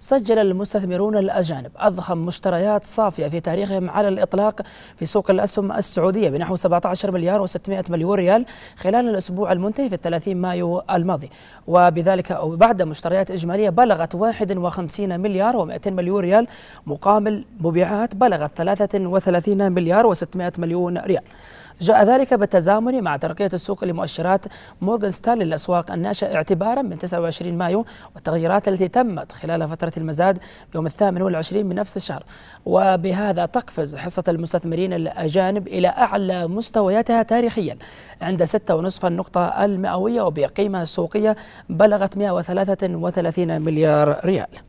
سجل المستثمرون الأجانب أضخم مشتريات صافية في تاريخهم على الإطلاق في سوق الأسهم السعودية بنحو 17 مليار و600 مليون ريال خلال الأسبوع المنتهي في 30 مايو الماضي وبذلك أو بعد مشتريات إجمالية بلغت 51 مليار و200 مليون ريال مقابل مبيعات بلغت 33 مليار و600 مليون ريال جاء ذلك بالتزامن مع ترقية السوق لمؤشرات مورغان ستانلي للأسواق الناشئة اعتبارا من 29 مايو والتغييرات التي تمت خلال فترة المزاد يوم الثامن والعشرين من نفس الشهر وبهذا تقفز حصة المستثمرين الأجانب إلى أعلى مستوياتها تاريخيا عند 6.5 النقطة المئوية وبقيمة سوقية بلغت 133 مليار ريال